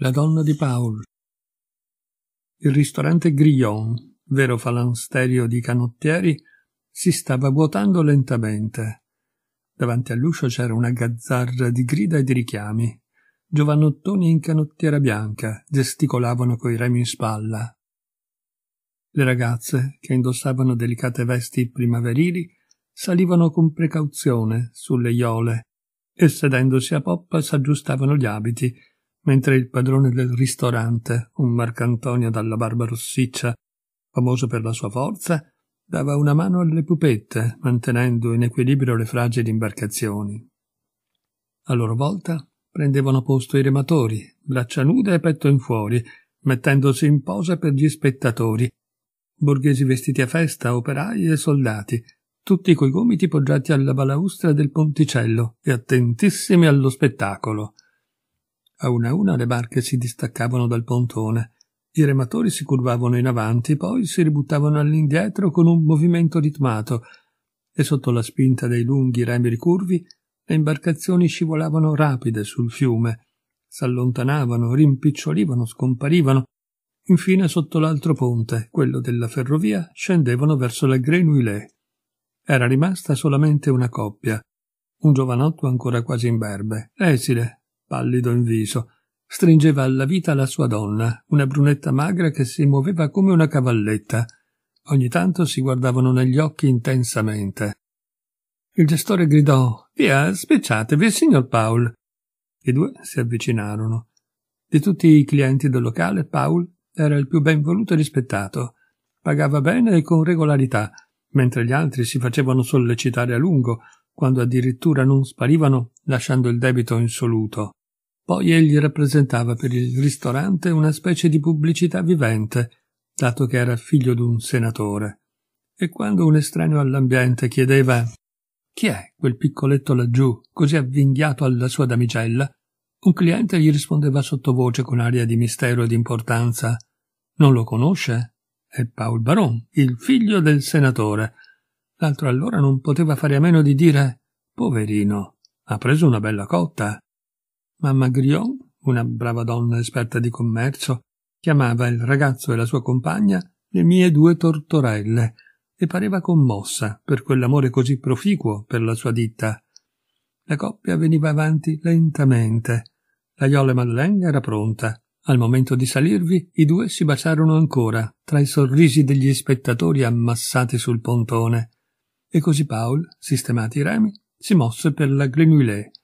La donna di Paul. Il ristorante Grillon, vero falansterio di canottieri, si stava vuotando lentamente. Davanti all'uscio c'era una gazzarra di grida e di richiami. Giovanottoni in canottiera bianca gesticolavano coi remi in spalla. Le ragazze, che indossavano delicate vesti primaverili, salivano con precauzione sulle iole e sedendosi a poppa s'aggiustavano gli abiti mentre il padrone del ristorante, un Marcantonio dalla barba rossiccia, famoso per la sua forza, dava una mano alle pupette, mantenendo in equilibrio le fragili imbarcazioni. A loro volta prendevano posto i rematori, braccia nude e petto in fuori, mettendosi in posa per gli spettatori, borghesi vestiti a festa, operai e soldati, tutti coi gomiti poggiati alla balaustra del ponticello e attentissimi allo spettacolo. A una a una le barche si distaccavano dal pontone. I rematori si curvavano in avanti, poi si ributtavano all'indietro con un movimento ritmato, e sotto la spinta dei lunghi remi ricurvi le imbarcazioni scivolavano rapide sul fiume, s'allontanavano, rimpicciolivano, scomparivano. Infine sotto l'altro ponte, quello della ferrovia, scendevano verso la Grenouillet. Era rimasta solamente una coppia, un giovanotto ancora quasi imberbe, esile, pallido in viso, stringeva alla vita la sua donna, una brunetta magra che si muoveva come una cavalletta. Ogni tanto si guardavano negli occhi intensamente. Il gestore gridò Via, spicciatevi, signor Paul. I due si avvicinarono. Di tutti i clienti del locale, Paul era il più ben voluto e rispettato. Pagava bene e con regolarità, mentre gli altri si facevano sollecitare a lungo, quando addirittura non sparivano lasciando il debito insoluto. Poi egli rappresentava per il ristorante una specie di pubblicità vivente, dato che era figlio di un senatore. E quando un estraneo all'ambiente chiedeva chi è quel piccoletto laggiù, così avvinghiato alla sua damicella? Un cliente gli rispondeva sottovoce con aria di mistero e di importanza. Non lo conosce? È Paul Baron, il figlio del senatore. L'altro allora non poteva fare a meno di dire Poverino, ha preso una bella cotta. Mamma Grion, una brava donna esperta di commercio, chiamava il ragazzo e la sua compagna le mie due tortorelle e pareva commossa per quell'amore così proficuo per la sua ditta. La coppia veniva avanti lentamente. La Iola e Madeleine era pronta. Al momento di salirvi, i due si baciarono ancora, tra i sorrisi degli spettatori ammassati sul pontone. E così Paul, sistemati i remi, si mosse per la Grenouillet,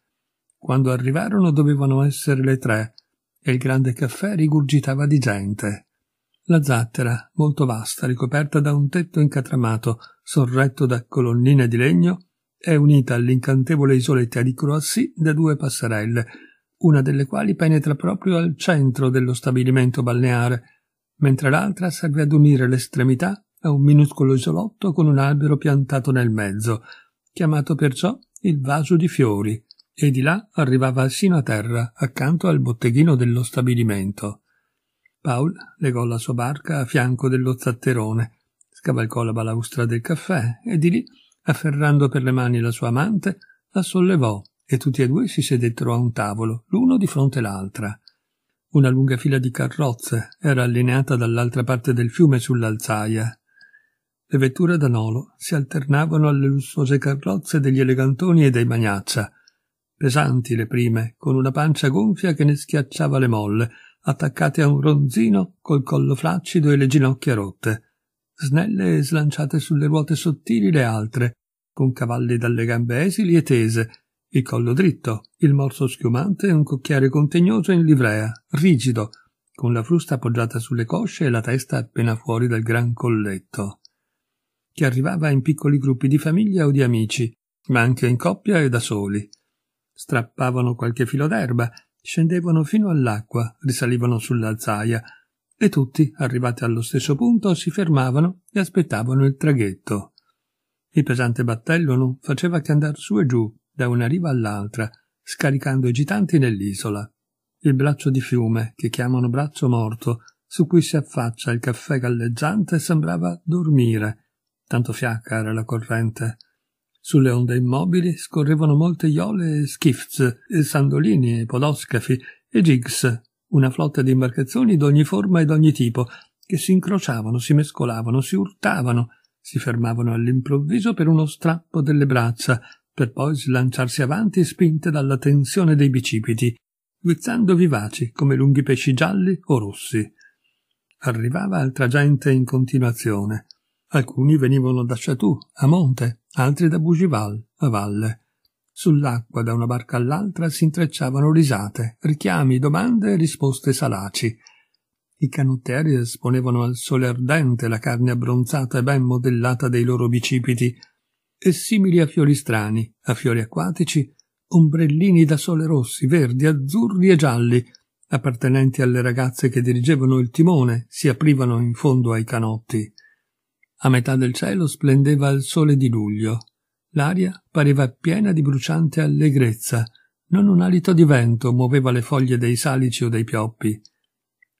quando arrivarono dovevano essere le tre e il grande caffè rigurgitava di gente. La zattera, molto vasta, ricoperta da un tetto incatramato, sorretto da colonnine di legno, è unita all'incantevole isoletta di Croazzi da due passerelle, una delle quali penetra proprio al centro dello stabilimento balneare, mentre l'altra serve ad unire l'estremità a un minuscolo isolotto con un albero piantato nel mezzo, chiamato perciò il vaso di fiori, e di là arrivava sino a terra, accanto al botteghino dello stabilimento. Paul legò la sua barca a fianco dello zatterone, scavalcò la balaustra del caffè e di lì, afferrando per le mani la sua amante, la sollevò e tutti e due si sedettero a un tavolo, l'uno di fronte l'altra. Una lunga fila di carrozze era allineata dall'altra parte del fiume sull'alzaia. Le vetture da nolo si alternavano alle lussuose carrozze degli elegantoni e dei magnaccia, pesanti le prime, con una pancia gonfia che ne schiacciava le molle, attaccate a un ronzino col collo flaccido e le ginocchia rotte, snelle e slanciate sulle ruote sottili le altre, con cavalli dalle gambe esili e tese, il collo dritto, il morso schiumante e un cocchiere contegnoso in livrea, rigido, con la frusta appoggiata sulle cosce e la testa appena fuori dal gran colletto, che arrivava in piccoli gruppi di famiglia o di amici, ma anche in coppia e da soli strappavano qualche filo d'erba, scendevano fino all'acqua, risalivano sull'alzaia e tutti, arrivati allo stesso punto, si fermavano e aspettavano il traghetto. Il pesante battello non faceva che andare su e giù, da una riva all'altra, scaricando i gitanti nell'isola. Il braccio di fiume, che chiamano braccio morto, su cui si affaccia il caffè galleggiante, sembrava dormire, tanto fiacca era la corrente. Sulle onde immobili scorrevano molte iole e skiffs, sandolini e podoscafi e jigs, una flotta di imbarcazioni d'ogni forma e d'ogni tipo, che si incrociavano, si mescolavano, si urtavano, si fermavano all'improvviso per uno strappo delle braccia, per poi slanciarsi avanti spinte dalla tensione dei bicipiti, guizzando vivaci come lunghi pesci gialli o rossi. Arrivava altra gente in continuazione. Alcuni venivano da Chatou, a monte, altre da Bougival a valle. Sull'acqua da una barca all'altra si intrecciavano risate, richiami, domande e risposte salaci. I canottieri esponevano al sole ardente la carne abbronzata e ben modellata dei loro bicipiti, e simili a fiori strani, a fiori acquatici, ombrellini da sole rossi, verdi, azzurri e gialli, appartenenti alle ragazze che dirigevano il timone, si aprivano in fondo ai canotti. A metà del cielo splendeva il sole di luglio. L'aria pareva piena di bruciante allegrezza. Non un alito di vento muoveva le foglie dei salici o dei pioppi.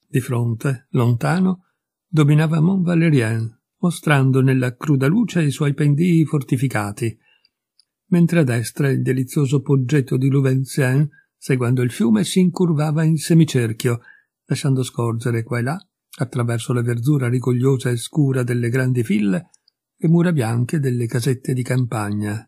Di fronte, lontano, dominava Mont Valérien, mostrando nella cruda luce i suoi pendii fortificati, mentre a destra il delizioso poggetto di louvain seguendo il fiume, si incurvava in semicerchio, lasciando scorgere qua e là attraverso la verdura rigogliosa e scura delle grandi ville le mura bianche delle casette di campagna.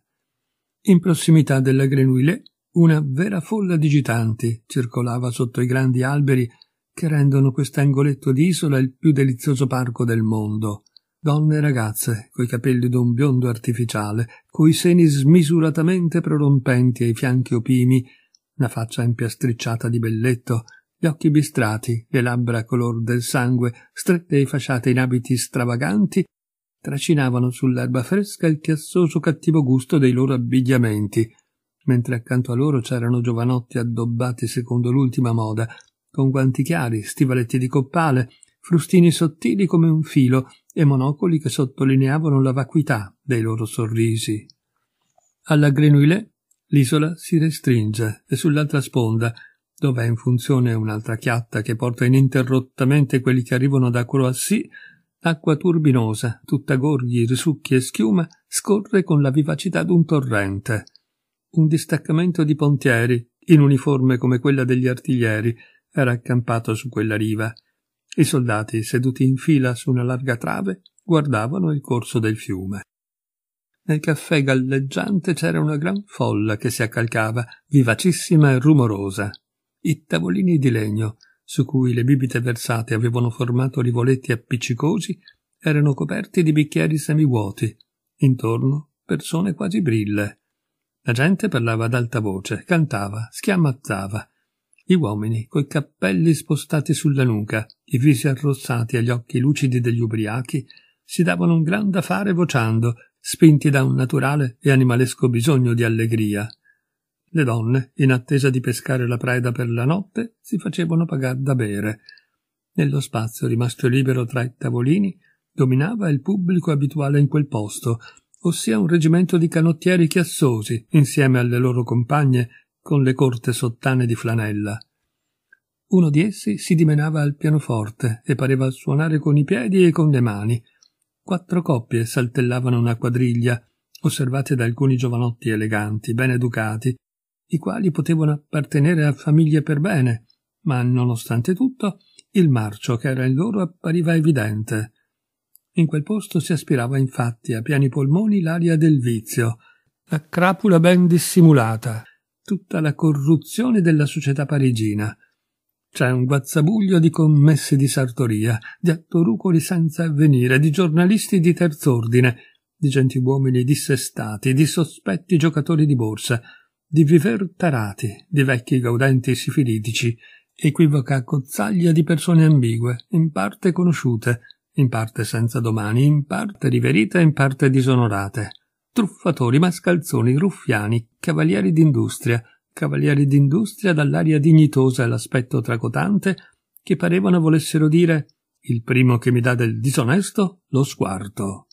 In prossimità della Grenouille una vera folla di gitanti circolava sotto i grandi alberi che rendono quest'angoletto di isola il più delizioso parco del mondo. Donne e ragazze, coi capelli d'un biondo artificiale, coi seni smisuratamente prorompenti ai fianchi opimi, la faccia impiastricciata di belletto, gli occhi bistrati, le labbra color del sangue, strette e fasciate in abiti stravaganti, trascinavano sull'erba fresca il chiassoso cattivo gusto dei loro abbigliamenti, mentre accanto a loro c'erano giovanotti addobbati secondo l'ultima moda, con guanti chiari, stivaletti di coppale, frustini sottili come un filo e monocoli che sottolineavano la vacuità dei loro sorrisi. Alla Grenouillet l'isola si restringe e sull'altra sponda dove è in funzione un'altra chiatta che porta ininterrottamente quelli che arrivano da Croassi, l'acqua turbinosa, tutta gorghi, risucchi e schiuma, scorre con la vivacità d'un torrente. Un distaccamento di pontieri, in uniforme come quella degli artiglieri, era accampato su quella riva. I soldati, seduti in fila su una larga trave, guardavano il corso del fiume. Nel caffè galleggiante c'era una gran folla che si accalcava, vivacissima e rumorosa i tavolini di legno su cui le bibite versate avevano formato rivoletti appiccicosi erano coperti di bicchieri semivuoti, intorno persone quasi brille. La gente parlava ad alta voce, cantava, schiamazzava. Gli uomini, coi cappelli spostati sulla nuca, i visi arrossati agli occhi lucidi degli ubriachi, si davano un gran da fare vociando, spinti da un naturale e animalesco bisogno di allegria. Le donne, in attesa di pescare la preda per la notte, si facevano pagar da bere. Nello spazio rimasto libero tra i tavolini dominava il pubblico abituale in quel posto, ossia un reggimento di canottieri chiassosi, insieme alle loro compagne, con le corte sottane di flanella. Uno di essi si dimenava al pianoforte e pareva suonare con i piedi e con le mani. Quattro coppie saltellavano una quadriglia, osservate da alcuni giovanotti eleganti, ben educati, i quali potevano appartenere a famiglie per bene, ma nonostante tutto il marcio che era in loro appariva evidente. In quel posto si aspirava infatti a piani polmoni l'aria del vizio, la crapula ben dissimulata, tutta la corruzione della società parigina. C'è un guazzabuglio di commessi di sartoria, di attorucoli senza avvenire, di giornalisti di terz'ordine, di gentiluomini dissestati, di sospetti giocatori di borsa, di viver tarati di vecchi gaudenti sifilitici, equivoca cozzaglia di persone ambigue, in parte conosciute, in parte senza domani, in parte riverite, in parte disonorate. Truffatori, mascalzoni, ruffiani, cavalieri d'industria, cavalieri d'industria dall'aria dignitosa e l'aspetto tracotante, che parevano volessero dire il primo che mi dà del disonesto lo sguardo.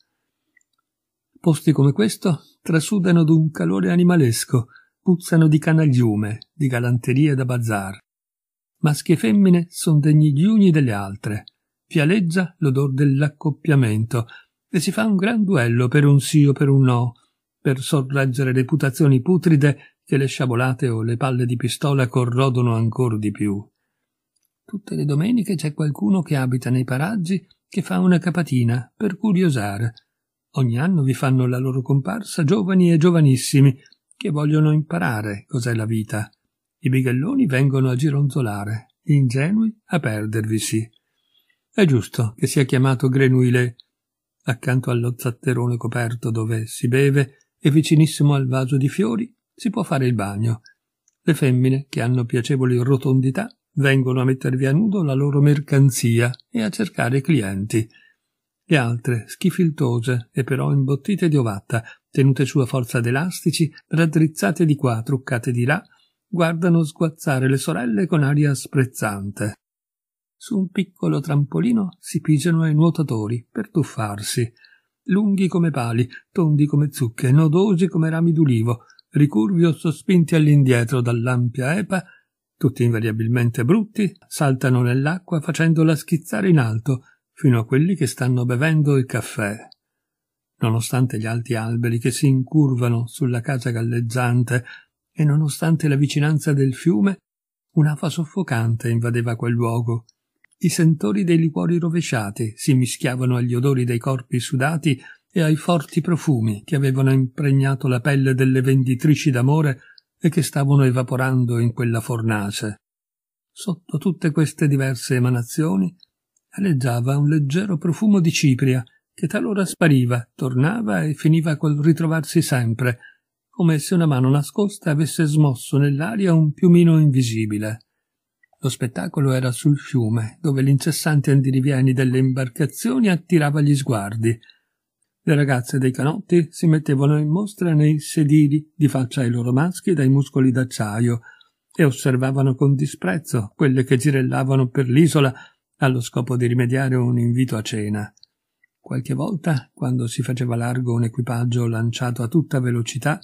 Posti come questo trasudano d'un calore animalesco, puzzano di canagliume, di galanterie da bazar. Maschi e femmine son degni gli uni delle altre. Fialeggia l'odor dell'accoppiamento e si fa un gran duello per un sì o per un no, per sorreggere reputazioni putride che le sciabolate o le palle di pistola corrodono ancor di più. Tutte le domeniche c'è qualcuno che abita nei paraggi che fa una capatina per curiosare. Ogni anno vi fanno la loro comparsa giovani e giovanissimi, che vogliono imparare cos'è la vita. I bighelloni vengono a gironzolare, gli ingenui a perdervisi. È giusto che sia chiamato Grenuile, accanto allo zatterone coperto dove si beve e vicinissimo al vaso di fiori si può fare il bagno. Le femmine, che hanno piacevoli rotondità, vengono a mettervi a nudo la loro mercanzia e a cercare clienti. Le altre, schifiltose e però imbottite di ovatta, tenute su a forza d'elastici, raddrizzate di qua, truccate di là, guardano sguazzare le sorelle con aria sprezzante. Su un piccolo trampolino si pigiano i nuotatori per tuffarsi, lunghi come pali, tondi come zucche, nodosi come rami d'ulivo, ricurvi o sospinti all'indietro dall'ampia epa, tutti invariabilmente brutti, saltano nell'acqua facendola schizzare in alto, fino a quelli che stanno bevendo il caffè nonostante gli alti alberi che si incurvano sulla casa galleggiante e nonostante la vicinanza del fiume, un'afa soffocante invadeva quel luogo. I sentori dei liquori rovesciati si mischiavano agli odori dei corpi sudati e ai forti profumi che avevano impregnato la pelle delle venditrici d'amore e che stavano evaporando in quella fornace. Sotto tutte queste diverse emanazioni aleggiava un leggero profumo di cipria che talora spariva, tornava e finiva col ritrovarsi sempre, come se una mano nascosta avesse smosso nell'aria un piumino invisibile. Lo spettacolo era sul fiume, dove l'incessante andirivieni delle imbarcazioni attirava gli sguardi. Le ragazze dei canotti si mettevano in mostra nei sedili di faccia ai loro maschi dai muscoli d'acciaio e osservavano con disprezzo quelle che girellavano per l'isola allo scopo di rimediare un invito a cena. Qualche volta, quando si faceva largo un equipaggio lanciato a tutta velocità,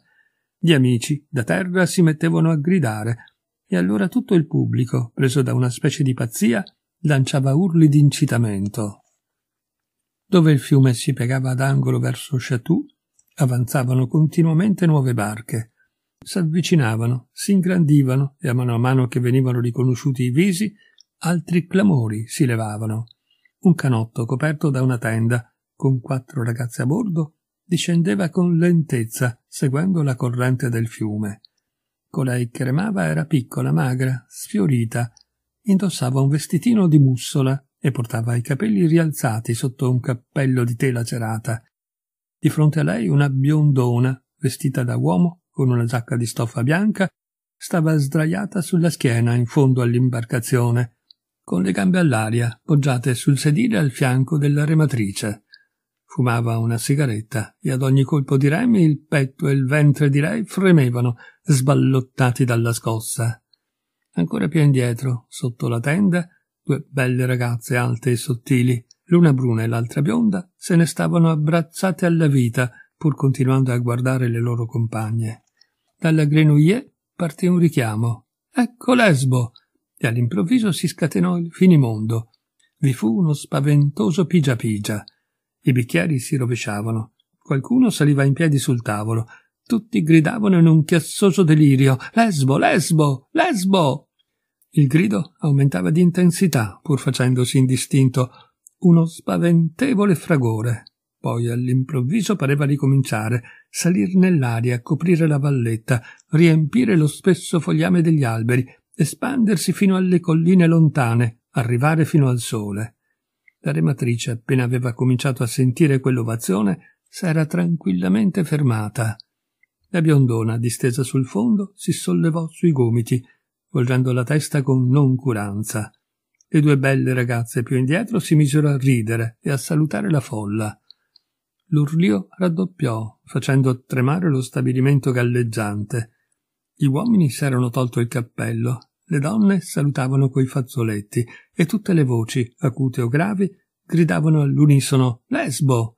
gli amici da terra si mettevano a gridare, e allora tutto il pubblico, preso da una specie di pazzia, lanciava urli d'incitamento. Dove il fiume si piegava ad angolo verso Chatou, avanzavano continuamente nuove barche. S'avvicinavano, si ingrandivano e a mano a mano che venivano riconosciuti i visi, altri clamori si levavano. Un canotto coperto da una tenda, con quattro ragazze a bordo, discendeva con lentezza, seguendo la corrente del fiume. Colei che remava era piccola, magra, sfiorita. Indossava un vestitino di mussola e portava i capelli rialzati sotto un cappello di tela cerata. Di fronte a lei una biondona, vestita da uomo, con una giacca di stoffa bianca, stava sdraiata sulla schiena in fondo all'imbarcazione, con le gambe all'aria, poggiate sul sedile al fianco della rematrice. Fumava una sigaretta e ad ogni colpo di remi il petto e il ventre di lei fremevano, sballottati dalla scossa. Ancora più indietro, sotto la tenda, due belle ragazze alte e sottili, l'una bruna e l'altra bionda, se ne stavano abbracciate alla vita, pur continuando a guardare le loro compagne. Dalla grenouille partì un richiamo. Ecco Lesbo! e all'improvviso si scatenò il finimondo. Vi fu uno spaventoso pigia pigia. I bicchieri si rovesciavano. Qualcuno saliva in piedi sul tavolo. Tutti gridavano in un chiassoso delirio Lesbo, lesbo, lesbo. Il grido aumentava di intensità, pur facendosi indistinto, uno spaventevole fragore. Poi all'improvviso pareva ricominciare, salir nell'aria, coprire la valletta, riempire lo spesso fogliame degli alberi, espandersi fino alle colline lontane, arrivare fino al sole. La rematrice, appena aveva cominciato a sentire quell'ovazione, s'era tranquillamente fermata. La biondona, distesa sul fondo, si sollevò sui gomiti, volgendo la testa con noncuranza. Le due belle ragazze più indietro si misero a ridere e a salutare la folla. L'urlio raddoppiò, facendo tremare lo stabilimento galleggiante. Gli uomini s'erano tolto il cappello le donne salutavano coi fazzoletti e tutte le voci, acute o gravi, gridavano all'unisono Lesbo!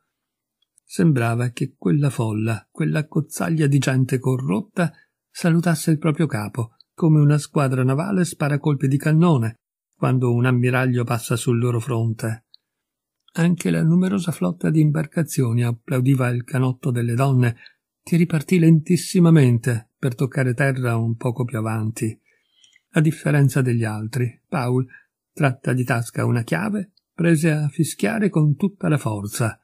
Sembrava che quella folla, quella cozzaglia di gente corrotta, salutasse il proprio capo, come una squadra navale spara colpi di cannone quando un ammiraglio passa sul loro fronte. Anche la numerosa flotta di imbarcazioni applaudiva il canotto delle donne, che ripartì lentissimamente per toccare terra un poco più avanti. A differenza degli altri, Paul, tratta di tasca una chiave, prese a fischiare con tutta la forza.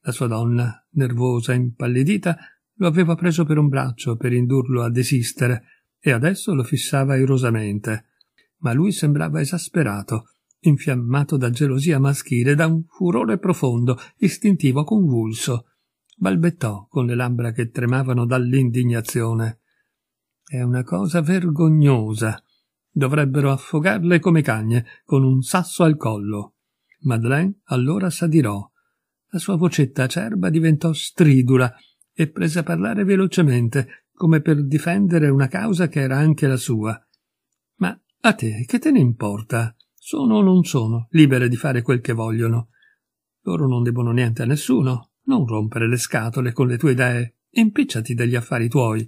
La sua donna, nervosa e impallidita, lo aveva preso per un braccio per indurlo a desistere e adesso lo fissava irosamente. Ma lui sembrava esasperato, infiammato da gelosia maschile, da un furore profondo, istintivo, convulso. Balbettò con le labbra che tremavano dall'indignazione. È una cosa vergognosa, Dovrebbero affogarle come cagne, con un sasso al collo. Madeleine allora s'adirò. La sua vocetta acerba diventò stridula e prese a parlare velocemente, come per difendere una causa che era anche la sua. Ma a te che te ne importa? Sono o non sono libere di fare quel che vogliono. Loro non debbono niente a nessuno. Non rompere le scatole con le tue idee. Impicciati degli affari tuoi.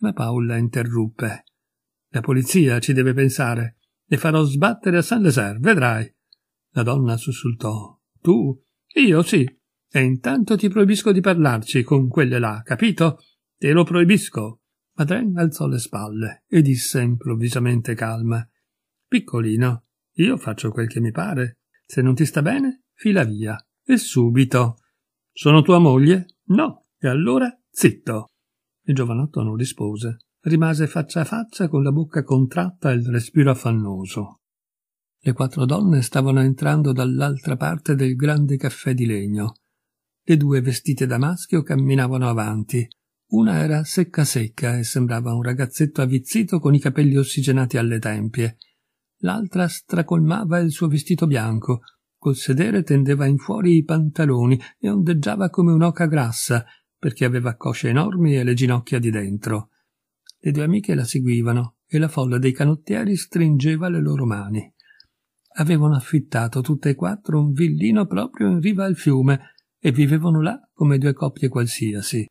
Ma Paola interruppe. La polizia ci deve pensare. Le farò sbattere a saint lazare vedrai. La donna sussultò. Tu? Io sì. E intanto ti proibisco di parlarci con quelle là, capito? Te lo proibisco. Madren alzò le spalle e disse improvvisamente calma. Piccolino, io faccio quel che mi pare. Se non ti sta bene, fila via. E subito. Sono tua moglie? No. E allora zitto. Il giovanotto non rispose rimase faccia a faccia con la bocca contratta e il respiro affannoso. Le quattro donne stavano entrando dall'altra parte del grande caffè di legno. Le due vestite da maschio camminavano avanti. Una era secca secca e sembrava un ragazzetto avvizzito con i capelli ossigenati alle tempie. L'altra stracolmava il suo vestito bianco, col sedere tendeva in fuori i pantaloni e ondeggiava come un'oca grassa, perché aveva cosce enormi e le ginocchia di dentro. Le due amiche la seguivano e la folla dei canottieri stringeva le loro mani. Avevano affittato tutte e quattro un villino proprio in riva al fiume e vivevano là come due coppie qualsiasi.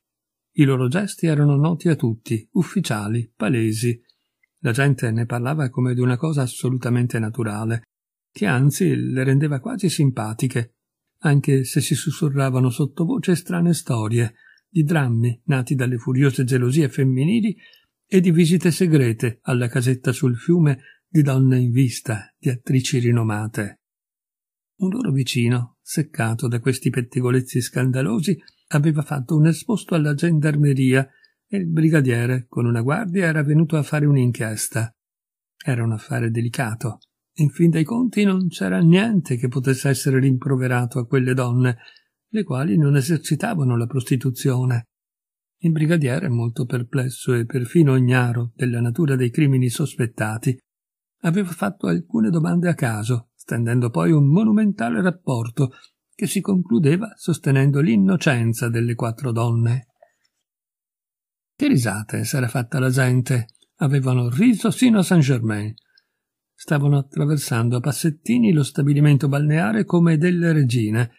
I loro gesti erano noti a tutti, ufficiali, palesi. La gente ne parlava come di una cosa assolutamente naturale, che anzi le rendeva quasi simpatiche, anche se si sussurravano sottovoce strane storie di drammi nati dalle furiose gelosie femminili e di visite segrete alla casetta sul fiume di donne in vista, di attrici rinomate. Un loro vicino, seccato da questi pettegolezzi scandalosi, aveva fatto un esposto alla gendarmeria e il brigadiere, con una guardia, era venuto a fare un'inchiesta. Era un affare delicato. In fin dei conti non c'era niente che potesse essere rimproverato a quelle donne, le quali non esercitavano la prostituzione. Il brigadiere, molto perplesso e perfino ignaro della natura dei crimini sospettati, aveva fatto alcune domande a caso, stendendo poi un monumentale rapporto che si concludeva sostenendo l'innocenza delle quattro donne. Che risate s'era fatta la gente! Avevano riso sino a Saint-Germain. Stavano attraversando a passettini lo stabilimento balneare come delle regine.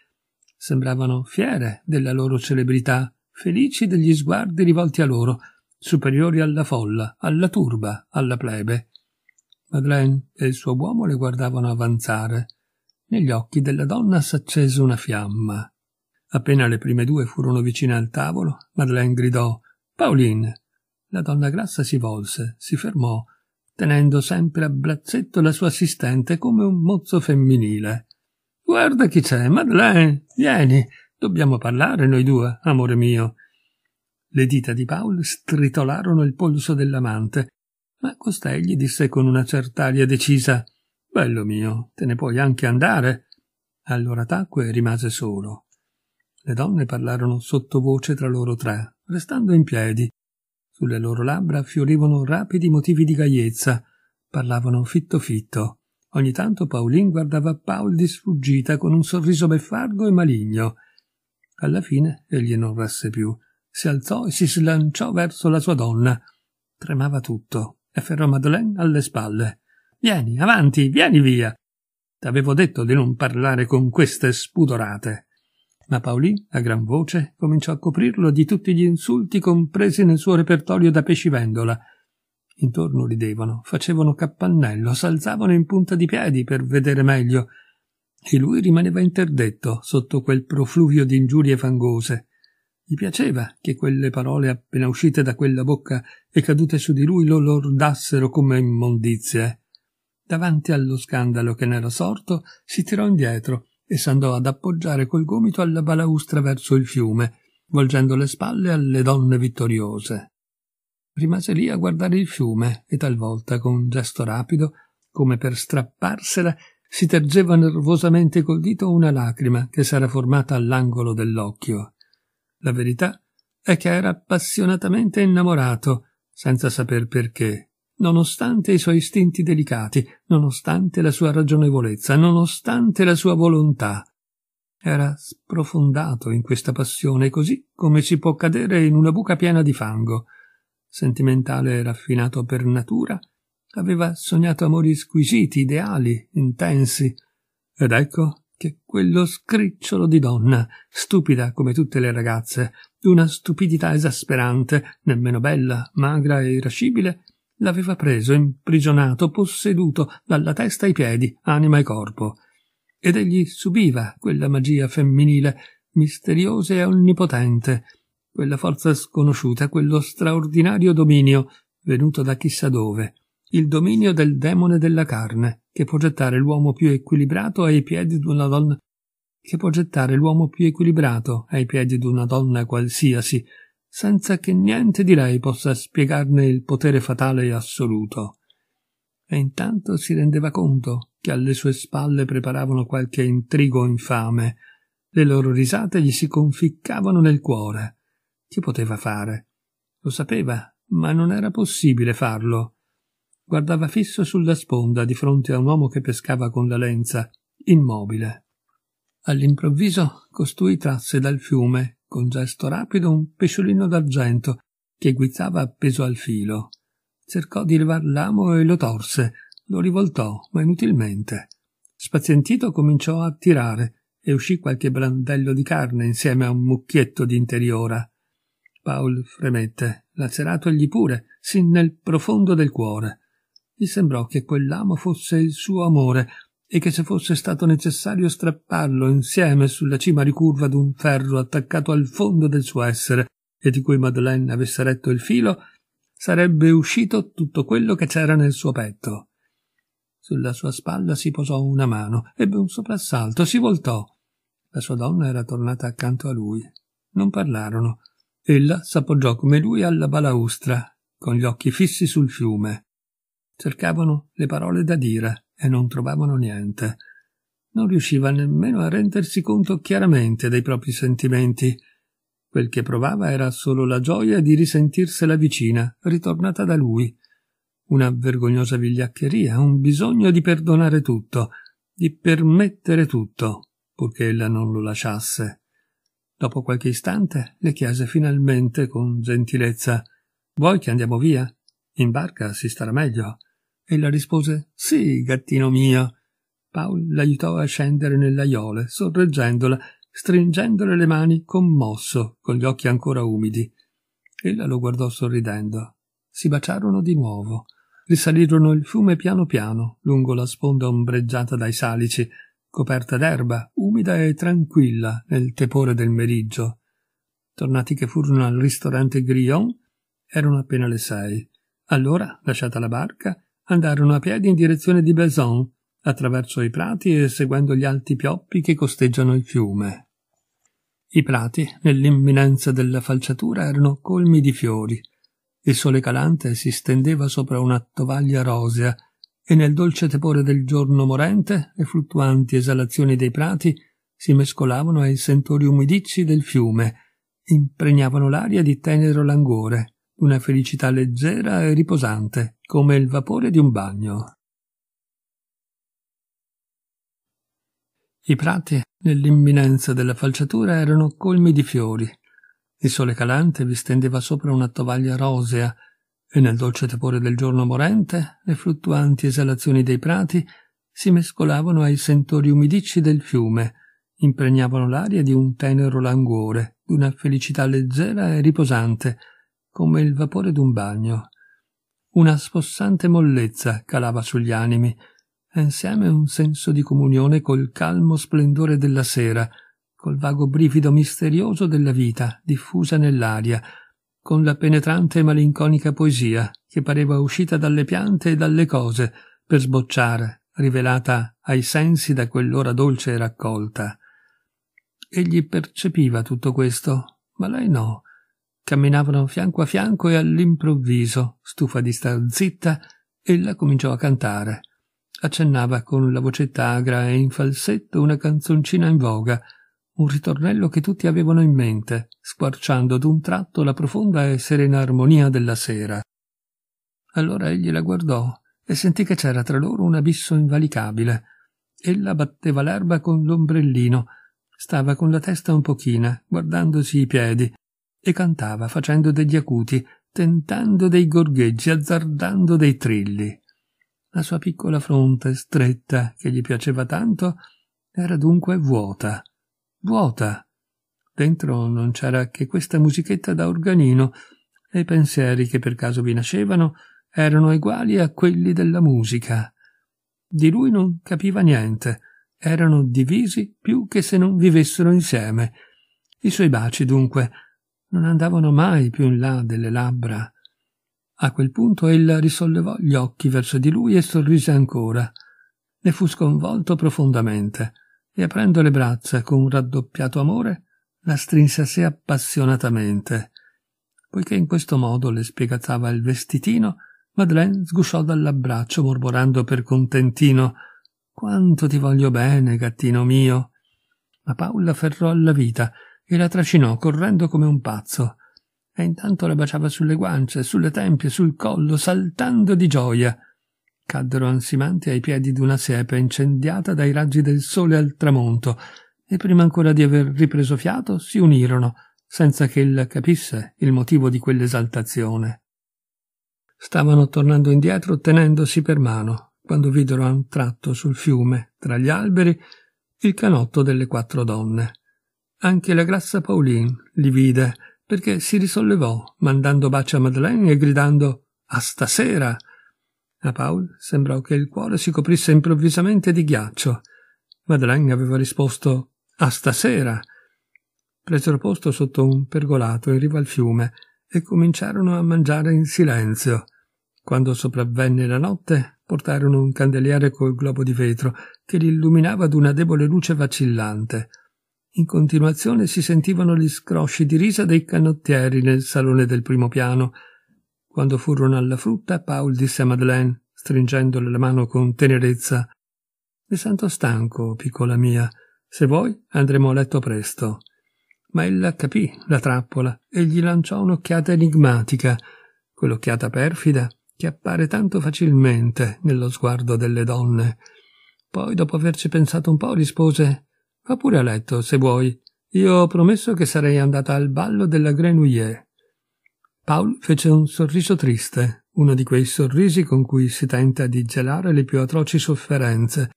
Sembravano fiere della loro celebrità felici degli sguardi rivolti a loro, superiori alla folla, alla turba, alla plebe. Madeleine e il suo uomo le guardavano avanzare. Negli occhi della donna s'accese una fiamma. Appena le prime due furono vicine al tavolo, Madeleine gridò Pauline. La donna grassa si volse, si fermò, tenendo sempre a brazzetto la sua assistente come un mozzo femminile. Guarda chi c'è, Madeleine, vieni, Dobbiamo parlare noi due, amore mio. Le dita di Paul stritolarono il polso dell'amante, ma costei gli disse con una cert'aria decisa Bello mio, te ne puoi anche andare. Allora tacque e rimase solo. Le donne parlarono sottovoce tra loro tre, restando in piedi. Sulle loro labbra fiorivano rapidi motivi di gaiezza. Parlavano fitto fitto. Ogni tanto Paulin guardava Paul di sfuggita con un sorriso beffardo e maligno. Alla fine egli non resse più. Si alzò e si slanciò verso la sua donna. Tremava tutto e ferrò Madeleine alle spalle. Vieni, avanti, vieni via. T'avevo detto di non parlare con queste spudorate. Ma Paolin, a gran voce, cominciò a coprirlo di tutti gli insulti compresi nel suo repertorio da pescivendola. Intorno ridevano, facevano cappannello, s'alzavano in punta di piedi per vedere meglio e lui rimaneva interdetto sotto quel profluvio di ingiurie fangose. Gli piaceva che quelle parole appena uscite da quella bocca e cadute su di lui lo lordassero come immondizie. Davanti allo scandalo che n'era sorto, si tirò indietro e s'andò ad appoggiare col gomito alla balaustra verso il fiume, volgendo le spalle alle donne vittoriose. Rimase lì a guardare il fiume e talvolta, con un gesto rapido, come per strapparsela, si tergeva nervosamente col dito una lacrima che s'era formata all'angolo dell'occhio. La verità è che era appassionatamente innamorato, senza saper perché, nonostante i suoi istinti delicati, nonostante la sua ragionevolezza, nonostante la sua volontà. Era sprofondato in questa passione, così come si può cadere in una buca piena di fango. Sentimentale e raffinato per natura, Aveva sognato amori squisiti, ideali, intensi. Ed ecco che quello scricciolo di donna, stupida come tutte le ragazze, una stupidità esasperante, nemmeno bella, magra e irascibile, l'aveva preso, imprigionato, posseduto dalla testa ai piedi, anima e corpo. Ed egli subiva quella magia femminile, misteriosa e onnipotente, quella forza sconosciuta, quello straordinario dominio venuto da chissà dove, il dominio del demone della carne, che può gettare l'uomo più equilibrato ai piedi di una donna che può gettare l'uomo più equilibrato ai piedi di una donna qualsiasi, senza che niente di lei possa spiegarne il potere fatale e assoluto. E intanto si rendeva conto che alle sue spalle preparavano qualche intrigo infame. Le loro risate gli si conficcavano nel cuore. Che poteva fare? Lo sapeva, ma non era possibile farlo guardava fisso sulla sponda di fronte a un uomo che pescava con la lenza, immobile. All'improvviso costui trasse dal fiume, con gesto rapido, un pesciolino d'argento che guizzava appeso al filo. Cercò di levar l'amo e lo torse, lo rivoltò, ma inutilmente. Spazientito cominciò a tirare e uscì qualche brandello di carne insieme a un mucchietto di interiora. Paul fremette, lacerato egli pure, sin nel profondo del cuore gli sembrò che quell'amo fosse il suo amore e che se fosse stato necessario strapparlo insieme sulla cima ricurva d'un ferro attaccato al fondo del suo essere e di cui Madeleine avesse retto il filo, sarebbe uscito tutto quello che c'era nel suo petto. Sulla sua spalla si posò una mano, ebbe un soprassalto, si voltò. La sua donna era tornata accanto a lui. Non parlarono. Ella s'appoggiò come lui alla balaustra, con gli occhi fissi sul fiume. Cercavano le parole da dire e non trovavano niente. Non riusciva nemmeno a rendersi conto chiaramente dei propri sentimenti. Quel che provava era solo la gioia di risentirsela vicina, ritornata da lui. Una vergognosa vigliaccheria, un bisogno di perdonare tutto, di permettere tutto, purché ella non lo lasciasse. Dopo qualche istante le chiese finalmente con gentilezza Vuoi che andiamo via? In barca si starà meglio. Ella rispose Sì, gattino mio. Paul l'aiutò a scendere nell'aiole, sorreggendola, stringendole le mani commosso, con gli occhi ancora umidi. Ella lo guardò sorridendo. Si baciarono di nuovo. Risalirono il fiume piano piano, lungo la sponda ombreggiata dai salici, coperta d'erba, umida e tranquilla nel tepore del meriggio. Tornati che furono al ristorante Grillon, erano appena le sei. Allora, lasciata la barca, andarono a piedi in direzione di Belzon, attraverso i prati e seguendo gli alti pioppi che costeggiano il fiume. I prati, nell'imminenza della falciatura, erano colmi di fiori. Il sole calante si stendeva sopra una tovaglia rosea e nel dolce tepore del giorno morente le fluttuanti esalazioni dei prati si mescolavano ai sentori umidicci del fiume, impregnavano l'aria di tenero languore una felicità leggera e riposante, come il vapore di un bagno. I prati, nell'imminenza della falciatura, erano colmi di fiori. Il sole calante vi stendeva sopra una tovaglia rosea, e nel dolce tepore del giorno morente le fluttuanti esalazioni dei prati si mescolavano ai sentori umidicci del fiume, impregnavano l'aria di un tenero languore, di una felicità leggera e riposante, come il vapore d'un bagno. Una spossante mollezza calava sugli animi, insieme un senso di comunione col calmo splendore della sera, col vago brivido misterioso della vita diffusa nell'aria, con la penetrante e malinconica poesia che pareva uscita dalle piante e dalle cose per sbocciare, rivelata ai sensi da quell'ora dolce e raccolta. Egli percepiva tutto questo, ma lei no, Camminavano fianco a fianco e all'improvviso, stufa di star zitta, ella cominciò a cantare. Accennava con la vocetta agra e in falsetto una canzoncina in voga, un ritornello che tutti avevano in mente, squarciando d'un tratto la profonda e serena armonia della sera. Allora egli la guardò e sentì che c'era tra loro un abisso invalicabile. Ella batteva l'erba con l'ombrellino, stava con la testa un pochina, guardandosi i piedi, e cantava facendo degli acuti, tentando dei gorgheggi, azzardando dei trilli. La sua piccola fronte stretta, che gli piaceva tanto, era dunque vuota, vuota. Dentro non c'era che questa musichetta da organino, e i pensieri che per caso vi nascevano erano uguali a quelli della musica. Di lui non capiva niente, erano divisi più che se non vivessero insieme. I suoi baci, dunque, non andavano mai più in là delle labbra. A quel punto ella risollevò gli occhi verso di lui e sorrise ancora. Ne fu sconvolto profondamente e aprendo le braccia con un raddoppiato amore la strinse a sé appassionatamente. Poiché in questo modo le spiegazzava il vestitino, Madeleine sgusciò dall'abbraccio mormorando per contentino quanto ti voglio bene, gattino mio. Ma Paola ferrò alla vita e la trascinò correndo come un pazzo. E intanto la baciava sulle guance, sulle tempie, sul collo, saltando di gioia. Caddero ansimanti ai piedi d'una siepe incendiata dai raggi del sole al tramonto, e prima ancora di aver ripreso fiato si unirono, senza che ella capisse il motivo di quell'esaltazione. Stavano tornando indietro tenendosi per mano, quando videro a un tratto sul fiume, tra gli alberi, il canotto delle quattro donne. Anche la grassa Pauline li vide, perché si risollevò, mandando baci a Madeleine e gridando A stasera! A Paul sembrò che il cuore si coprisse improvvisamente di ghiaccio. Madeleine aveva risposto A stasera! Presero posto sotto un pergolato in riva al fiume e cominciarono a mangiare in silenzio. Quando sopravvenne la notte, portarono un candeliere col globo di vetro che li illuminava d'una debole luce vacillante. In continuazione si sentivano gli scrosci di risa dei canottieri nel salone del primo piano. Quando furono alla frutta, Paul disse a Madeleine, stringendole la mano con tenerezza: Mi sento stanco, piccola mia. Se vuoi, andremo a letto presto. Ma ella capì la trappola e gli lanciò un'occhiata enigmatica, quell'occhiata perfida che appare tanto facilmente nello sguardo delle donne. Poi, dopo averci pensato un po', rispose Va pure a letto, se vuoi. Io ho promesso che sarei andata al ballo della Grenouille. Paul fece un sorriso triste, uno di quei sorrisi con cui si tenta di gelare le più atroci sofferenze,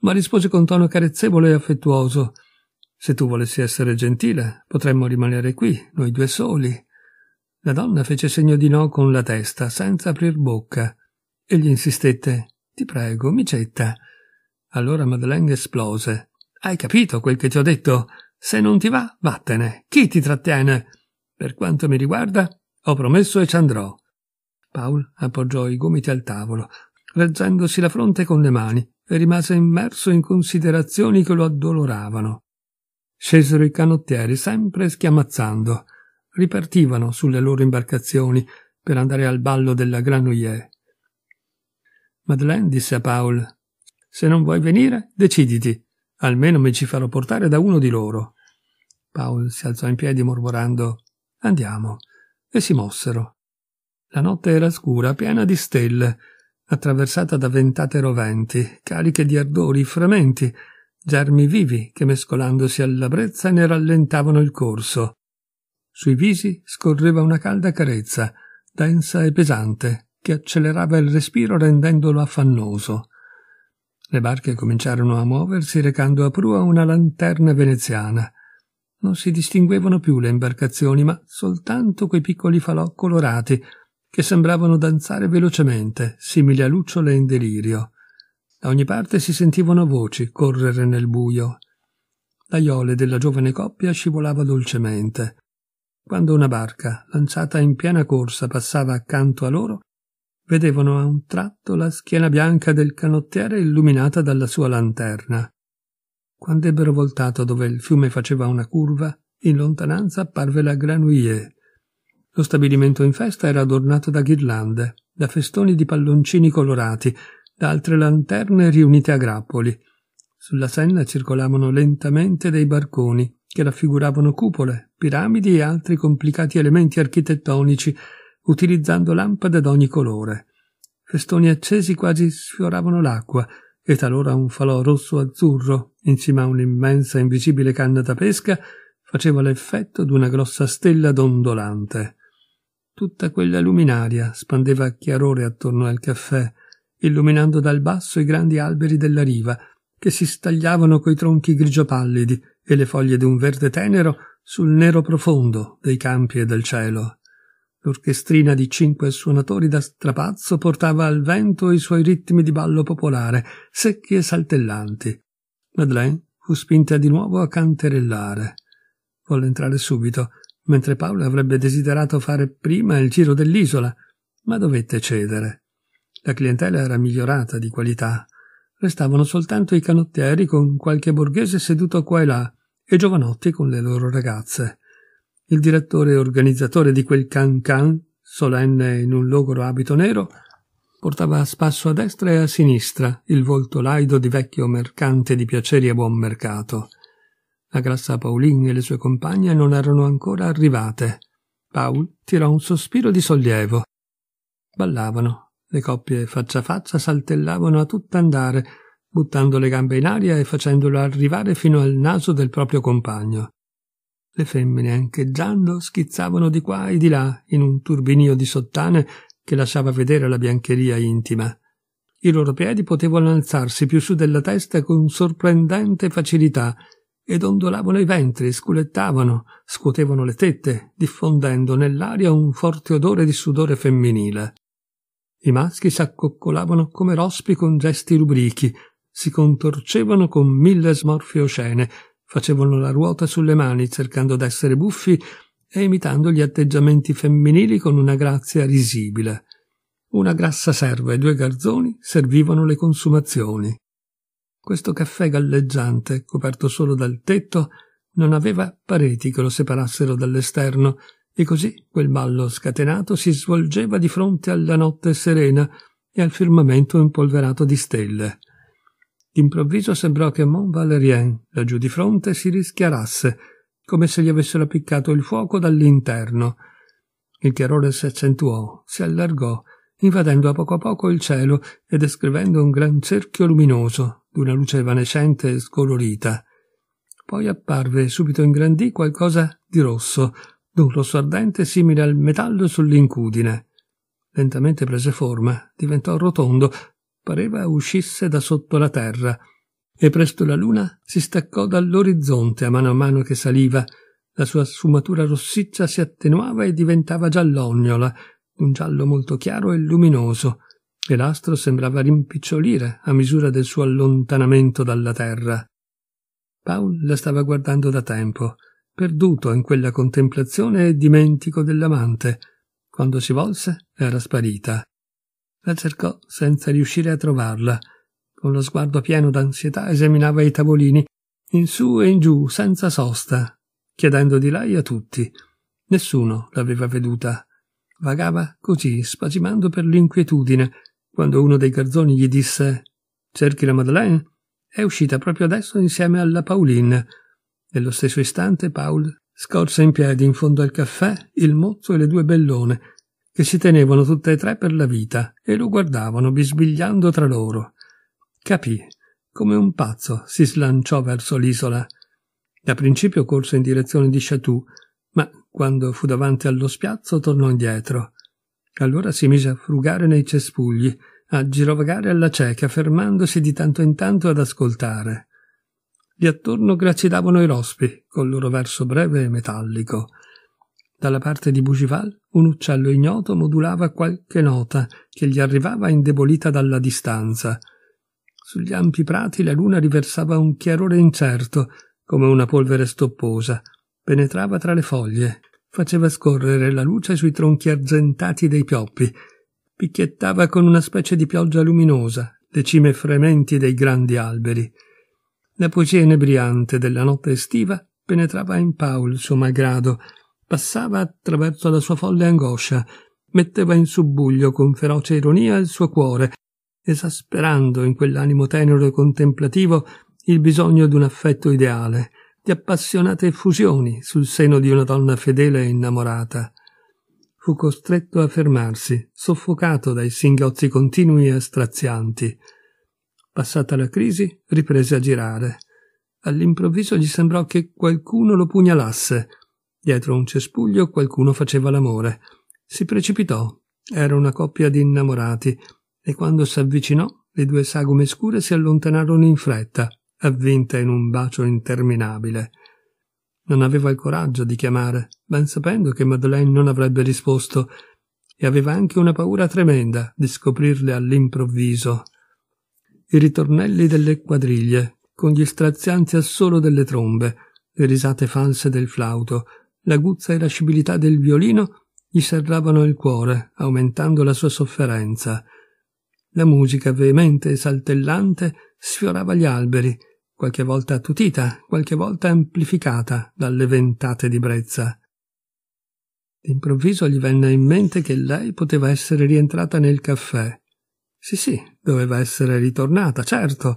ma rispose con tono carezzevole e affettuoso. Se tu volessi essere gentile, potremmo rimanere qui, noi due soli. La donna fece segno di no con la testa, senza aprir bocca. Egli insistette. Ti prego, micetta. Allora Madeleine esplose. Hai capito quel che ti ho detto? Se non ti va, vattene. Chi ti trattiene? Per quanto mi riguarda, ho promesso e ci andrò. Paul appoggiò i gomiti al tavolo, reggendosi la fronte con le mani, e rimase immerso in considerazioni che lo addoloravano. Scesero i canottieri sempre schiamazzando. Ripartivano sulle loro imbarcazioni per andare al ballo della Granouillet. Madeleine disse a Paul: Se non vuoi venire, deciditi. Almeno mi ci farò portare da uno di loro. Paul si alzò in piedi mormorando Andiamo. E si mossero. La notte era scura, piena di stelle, attraversata da ventate roventi, cariche di ardori, frementi, germi vivi che mescolandosi alla brezza ne rallentavano il corso. Sui visi scorreva una calda carezza, densa e pesante, che accelerava il respiro rendendolo affannoso. Le barche cominciarono a muoversi recando a prua una lanterna veneziana. Non si distinguevano più le imbarcazioni, ma soltanto quei piccoli falò colorati che sembravano danzare velocemente, simili a lucciole in delirio. Da ogni parte si sentivano voci correre nel buio. La iole della giovane coppia scivolava dolcemente. Quando una barca, lanciata in piena corsa, passava accanto a loro, vedevano a un tratto la schiena bianca del canottiere illuminata dalla sua lanterna. Quando ebbero voltato dove il fiume faceva una curva, in lontananza apparve la Granouille. Lo stabilimento in festa era adornato da ghirlande, da festoni di palloncini colorati, da altre lanterne riunite a grappoli. Sulla Senna circolavano lentamente dei barconi che raffiguravano cupole, piramidi e altri complicati elementi architettonici utilizzando lampade d'ogni colore. Festoni accesi quasi sfioravano l'acqua, e talora un falò rosso-azzurro, in cima a un'immensa invisibile canna da pesca, faceva l'effetto di una grossa stella dondolante. Tutta quella luminaria spandeva chiarore attorno al caffè, illuminando dal basso i grandi alberi della riva, che si stagliavano coi tronchi grigio pallidi e le foglie di un verde tenero sul nero profondo dei campi e del cielo. L'orchestrina di cinque suonatori da strapazzo portava al vento i suoi ritmi di ballo popolare, secchi e saltellanti. Madeleine fu spinta di nuovo a canterellare. Volle entrare subito, mentre Paola avrebbe desiderato fare prima il giro dell'isola, ma dovette cedere. La clientela era migliorata di qualità. Restavano soltanto i canottieri con qualche borghese seduto qua e là e giovanotti con le loro ragazze il direttore e organizzatore di quel can can, solenne in un logoro abito nero, portava a spasso a destra e a sinistra il volto laido di vecchio mercante di piaceri a buon mercato. La grassa Pauline e le sue compagne non erano ancora arrivate. Paul tirò un sospiro di sollievo. Ballavano. Le coppie faccia a faccia saltellavano a tutt'andare, buttando le gambe in aria e facendolo arrivare fino al naso del proprio compagno. Le femmine ancheggiando schizzavano di qua e di là in un turbinio di sottane che lasciava vedere la biancheria intima. I loro piedi potevano alzarsi più su della testa con sorprendente facilità e dondolavano i ventri, sculettavano, scuotevano le tette, diffondendo nell'aria un forte odore di sudore femminile. I maschi s'accoccolavano come rospi con gesti rubrichi, si contorcevano con mille smorfie oscene, facevano la ruota sulle mani cercando d'essere buffi e imitando gli atteggiamenti femminili con una grazia risibile. Una grassa serva e due garzoni servivano le consumazioni. Questo caffè galleggiante, coperto solo dal tetto, non aveva pareti che lo separassero dall'esterno, e così quel ballo scatenato si svolgeva di fronte alla notte serena e al firmamento impolverato di stelle. D'improvviso sembrò che Mont Valérien, laggiù di fronte, si rischiarasse, come se gli avessero appiccato il fuoco dall'interno. Il chiarore si accentuò, si allargò, invadendo a poco a poco il cielo e descrivendo un gran cerchio luminoso, di una luce evanescente e scolorita. Poi apparve e subito ingrandì qualcosa di rosso, d'un rosso ardente simile al metallo sull'incudine. Lentamente prese forma, diventò rotondo, pareva uscisse da sotto la terra, e presto la luna si staccò dall'orizzonte a mano a mano che saliva, la sua sfumatura rossiccia si attenuava e diventava giallognola, un giallo molto chiaro e luminoso, e l'astro sembrava rimpicciolire a misura del suo allontanamento dalla terra. Paul la stava guardando da tempo, perduto in quella contemplazione e dimentico dell'amante. Quando si volse era sparita. La cercò senza riuscire a trovarla. Con lo sguardo pieno d'ansietà esaminava i tavolini, in su e in giù, senza sosta, chiedendo di lei a tutti. Nessuno l'aveva veduta. Vagava così, spasimando per l'inquietudine, quando uno dei garzoni gli disse Cerchi la Madeleine? È uscita proprio adesso insieme alla Pauline. Nello stesso istante Paul scorse in piedi in fondo al caffè il mozzo e le due bellone, che si tenevano tutte e tre per la vita e lo guardavano bisbigliando tra loro. Capì, come un pazzo, si slanciò verso l'isola. Da principio corse in direzione di Chatou, ma quando fu davanti allo spiazzo tornò indietro. Allora si mise a frugare nei cespugli, a girovagare alla cieca, fermandosi di tanto in tanto ad ascoltare. Lì attorno gracidavano i rospi, col loro verso breve e metallico. Dalla parte di Bougival un uccello ignoto modulava qualche nota che gli arrivava indebolita dalla distanza. Sugli ampi prati la luna riversava un chiarore incerto, come una polvere stopposa. Penetrava tra le foglie, faceva scorrere la luce sui tronchi argentati dei pioppi, picchiettava con una specie di pioggia luminosa le cime frementi dei grandi alberi. La poesia inebriante della notte estiva penetrava in Paul suo malgrado, passava attraverso la sua folle angoscia, metteva in subbuglio con feroce ironia il suo cuore, esasperando in quell'animo tenero e contemplativo il bisogno di un affetto ideale, di appassionate effusioni sul seno di una donna fedele e innamorata. Fu costretto a fermarsi, soffocato dai singhiozzi continui e strazianti. Passata la crisi, riprese a girare. All'improvviso gli sembrò che qualcuno lo pugnalasse, Dietro un cespuglio qualcuno faceva l'amore. Si precipitò. Era una coppia di innamorati e quando s'avvicinò le due sagome scure si allontanarono in fretta, avvinte in un bacio interminabile. Non aveva il coraggio di chiamare, ben sapendo che Madeleine non avrebbe risposto, e aveva anche una paura tremenda di scoprirle all'improvviso. I ritornelli delle quadriglie, con gli strazianti assolo delle trombe, le risate false del flauto, l'aguzza e irascibilità del violino gli serravano il cuore, aumentando la sua sofferenza. La musica veemente e saltellante sfiorava gli alberi, qualche volta attutita, qualche volta amplificata dalle ventate di brezza. D'improvviso gli venne in mente che lei poteva essere rientrata nel caffè. Sì, sì, doveva essere ritornata, certo.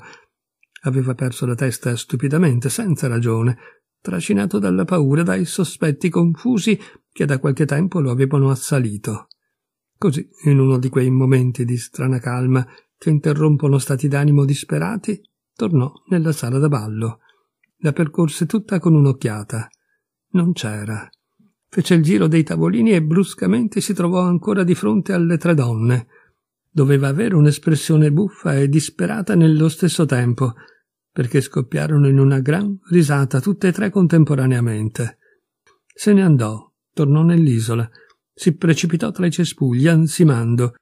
Aveva perso la testa stupidamente, senza ragione, trascinato dalla paura dai sospetti confusi che da qualche tempo lo avevano assalito. Così, in uno di quei momenti di strana calma che interrompono stati d'animo disperati, tornò nella sala da ballo. La percorse tutta con un'occhiata. Non c'era. Fece il giro dei tavolini e bruscamente si trovò ancora di fronte alle tre donne. Doveva avere un'espressione buffa e disperata nello stesso tempo, perché scoppiarono in una gran risata tutte e tre contemporaneamente. Se ne andò, tornò nell'isola, si precipitò tra i cespugli, ansimando,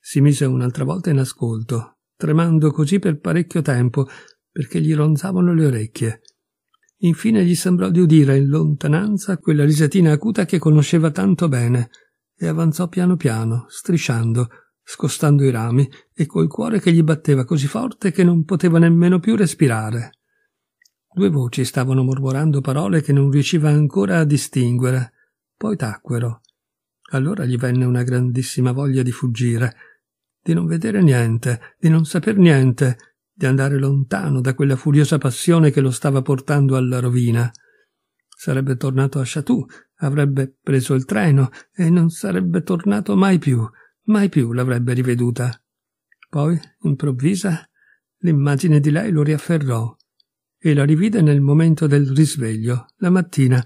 si mise un'altra volta in ascolto, tremando così per parecchio tempo, perché gli ronzavano le orecchie. Infine gli sembrò di udire in lontananza quella risatina acuta che conosceva tanto bene, e avanzò piano piano, strisciando, scostando i rami e col cuore che gli batteva così forte che non poteva nemmeno più respirare. Due voci stavano mormorando parole che non riusciva ancora a distinguere, poi tacquero. Allora gli venne una grandissima voglia di fuggire, di non vedere niente, di non saper niente, di andare lontano da quella furiosa passione che lo stava portando alla rovina. Sarebbe tornato a Chatou, avrebbe preso il treno e non sarebbe tornato mai più. Mai più l'avrebbe riveduta. Poi, improvvisa, l'immagine di lei lo riafferrò e la rivide nel momento del risveglio, la mattina,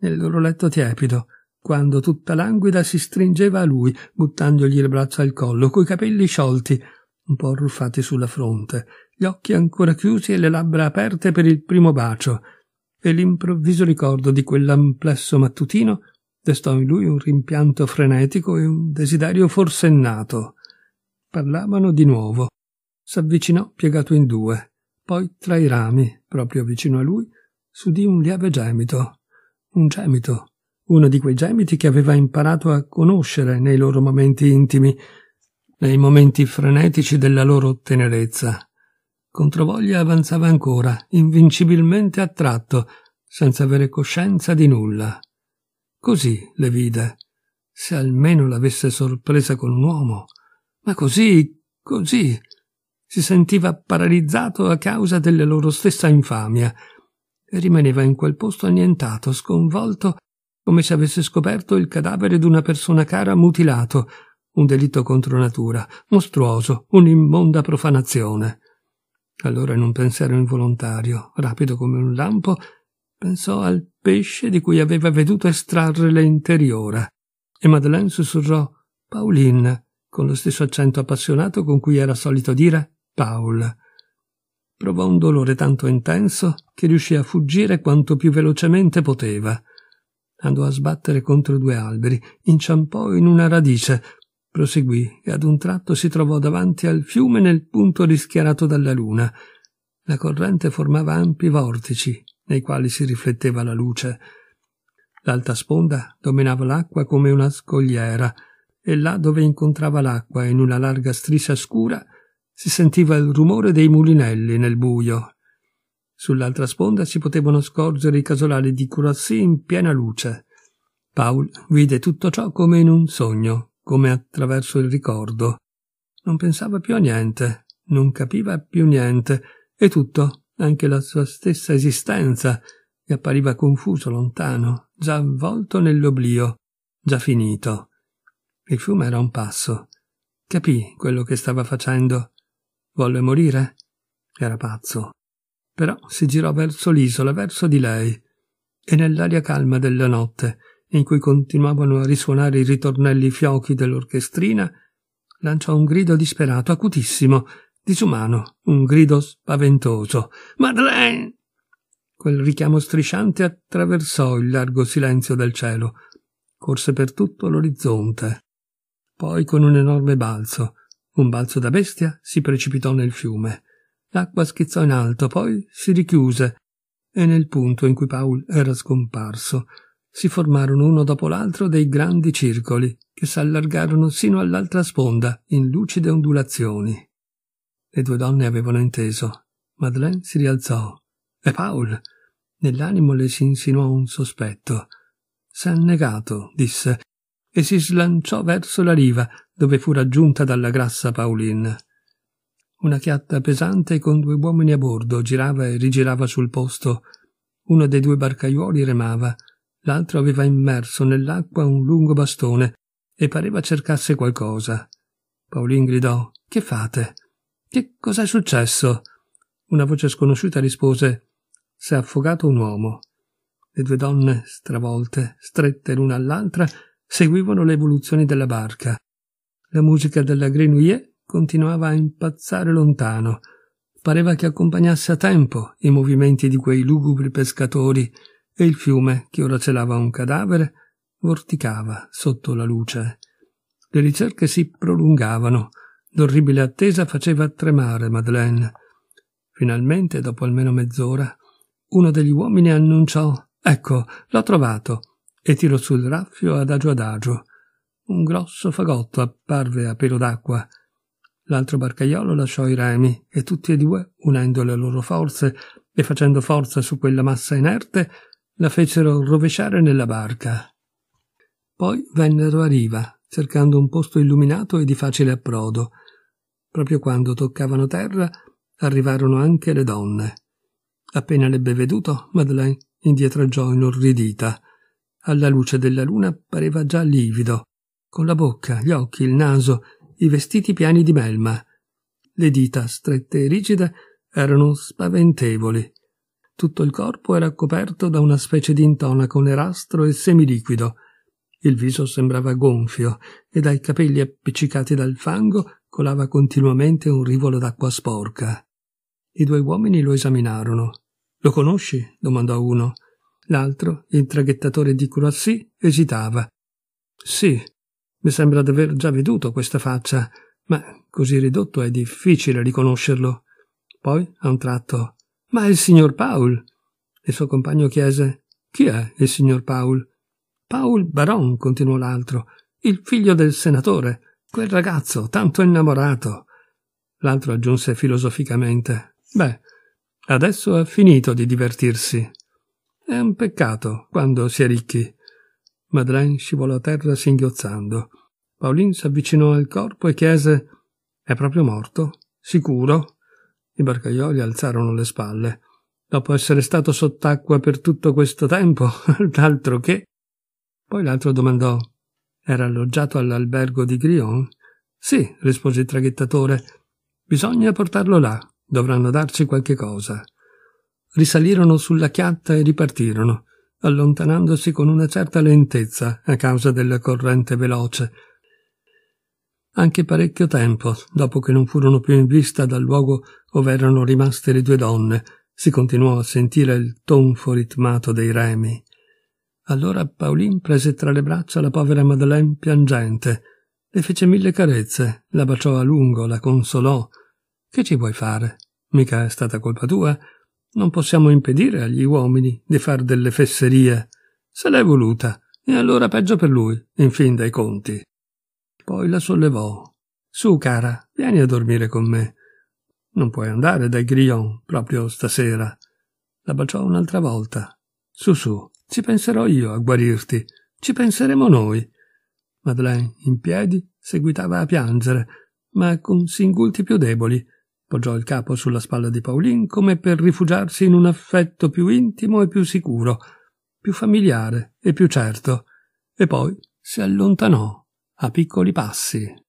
nel loro letto tiepido, quando tutta languida si stringeva a lui, buttandogli le braccia al collo, coi capelli sciolti, un po' arruffati sulla fronte, gli occhi ancora chiusi e le labbra aperte per il primo bacio, e l'improvviso ricordo di quell'amplesso mattutino Destò in lui un rimpianto frenetico e un desiderio forsennato. Parlavano di nuovo. S'avvicinò piegato in due. Poi, tra i rami, proprio vicino a lui, s'udì un lieve gemito. Un gemito. Uno di quei gemiti che aveva imparato a conoscere nei loro momenti intimi, nei momenti frenetici della loro tenerezza. Controvoglia avanzava ancora, invincibilmente attratto, senza avere coscienza di nulla. Così le vide. Se almeno l'avesse sorpresa con un uomo. Ma così, così. Si sentiva paralizzato a causa della loro stessa infamia e rimaneva in quel posto annientato, sconvolto, come se avesse scoperto il cadavere di una persona cara mutilato, un delitto contro natura, mostruoso, un'immonda profanazione. Allora in un pensiero involontario, rapido come un lampo, Pensò al pesce di cui aveva veduto estrarre l'interiore e Madeleine sussurrò Pauline con lo stesso accento appassionato con cui era solito dire Paul. Provò un dolore tanto intenso che riuscì a fuggire quanto più velocemente poteva. Andò a sbattere contro due alberi, inciampò in una radice, proseguì e ad un tratto si trovò davanti al fiume nel punto rischiarato dalla luna. La corrente formava ampi vortici nei quali si rifletteva la luce. L'alta sponda dominava l'acqua come una scogliera, e là dove incontrava l'acqua in una larga striscia scura si sentiva il rumore dei mulinelli nel buio. Sull'altra sponda si potevano scorgere i casolari di Curazzi in piena luce. Paul vide tutto ciò come in un sogno, come attraverso il ricordo. Non pensava più a niente, non capiva più niente, e tutto anche la sua stessa esistenza gli appariva confuso, lontano, già avvolto nell'oblio, già finito. Il fiume era un passo. Capì quello che stava facendo. Volle morire? Era pazzo. Però si girò verso l'isola, verso di lei, e nell'aria calma della notte, in cui continuavano a risuonare i ritornelli fiochi dell'orchestrina, lanciò un grido disperato, acutissimo, disumano, un grido spaventoso. Madeleine! Quel richiamo strisciante attraversò il largo silenzio del cielo, corse per tutto l'orizzonte. Poi, con un enorme balzo, un balzo da bestia, si precipitò nel fiume. L'acqua schizzò in alto, poi si richiuse, e nel punto in cui Paul era scomparso si formarono uno dopo l'altro dei grandi circoli che si allargarono sino all'altra sponda in lucide ondulazioni. Le due donne avevano inteso. Madeleine si rialzò. E Paul? Nell'animo le si insinuò un sospetto. S'è annegato, disse, e si slanciò verso la riva, dove fu raggiunta dalla grassa Pauline. Una chiatta pesante con due uomini a bordo girava e rigirava sul posto. Uno dei due barcaiuoli remava, l'altro aveva immerso nell'acqua un lungo bastone e pareva cercasse qualcosa. Pauline gridò Che fate? Che cos'è successo? Una voce sconosciuta rispose Si è affogato un uomo. Le due donne, stravolte, strette l'una all'altra, seguivano le evoluzioni della barca. La musica della Grenouille continuava a impazzare lontano. Pareva che accompagnasse a tempo i movimenti di quei lugubri pescatori e il fiume, che ora celava un cadavere, vorticava sotto la luce. Le ricerche si prolungavano, L'orribile attesa faceva tremare Madeleine. Finalmente, dopo almeno mezz'ora, uno degli uomini annunciò Ecco, l'ho trovato, e tirò sul raffio adagio adagio. Un grosso fagotto apparve a pelo d'acqua. L'altro barcaiolo lasciò i remi e tutti e due, unendo le loro forze e facendo forza su quella massa inerte, la fecero rovesciare nella barca. Poi vennero a riva, cercando un posto illuminato e di facile approdo, Proprio quando toccavano terra, arrivarono anche le donne. Appena l'ebbe veduto, Madeleine indietreggiò inorridita. Alla luce della luna pareva già livido, con la bocca, gli occhi, il naso, i vestiti piani di melma. Le dita, strette e rigide, erano spaventevoli. Tutto il corpo era coperto da una specie di intonaco nerastro e semiliquido. Il viso sembrava gonfio e dai capelli appiccicati dal fango colava continuamente un rivolo d'acqua sporca. I due uomini lo esaminarono. Lo conosci? domandò uno. L'altro, il traghettatore di Courassi, esitava. Sì, mi sembra d'aver già veduto questa faccia, ma così ridotto è difficile riconoscerlo. Poi, a un tratto, ma è il signor Paul. Il suo compagno chiese Chi è il signor Paul? Paul Baron, continuò l'altro, il figlio del senatore. Quel ragazzo, tanto innamorato. L'altro aggiunse filosoficamente. Beh, adesso ha finito di divertirsi. È un peccato quando si è ricchi. Madeleine scivolò a terra singhiozzando. Pauline si avvicinò al corpo e chiese È proprio morto? Sicuro? I barcaioli alzarono le spalle. Dopo essere stato sott'acqua per tutto questo tempo, d'altro che. Poi l'altro domandò era alloggiato all'albergo di Grion? Sì, rispose il traghettatore. Bisogna portarlo là. Dovranno darci qualche cosa. Risalirono sulla chiatta e ripartirono, allontanandosi con una certa lentezza a causa della corrente veloce. Anche parecchio tempo, dopo che non furono più in vista dal luogo ove erano rimaste le due donne, si continuò a sentire il tonfo ritmato dei remi. Allora Pauline prese tra le braccia la povera Madeleine piangente, le fece mille carezze, la baciò a lungo, la consolò. Che ci vuoi fare? Mica è stata colpa tua. Non possiamo impedire agli uomini di far delle fesserie. Se l'è voluta, e allora peggio per lui, in fin dei conti. Poi la sollevò. Su, cara, vieni a dormire con me. Non puoi andare dai Grillon proprio stasera. La baciò un'altra volta. Su, su, ci penserò io a guarirti. Ci penseremo noi. Madeleine, in piedi, seguitava a piangere, ma con singulti più deboli. Poggiò il capo sulla spalla di Pauline come per rifugiarsi in un affetto più intimo e più sicuro, più familiare e più certo, e poi si allontanò a piccoli passi.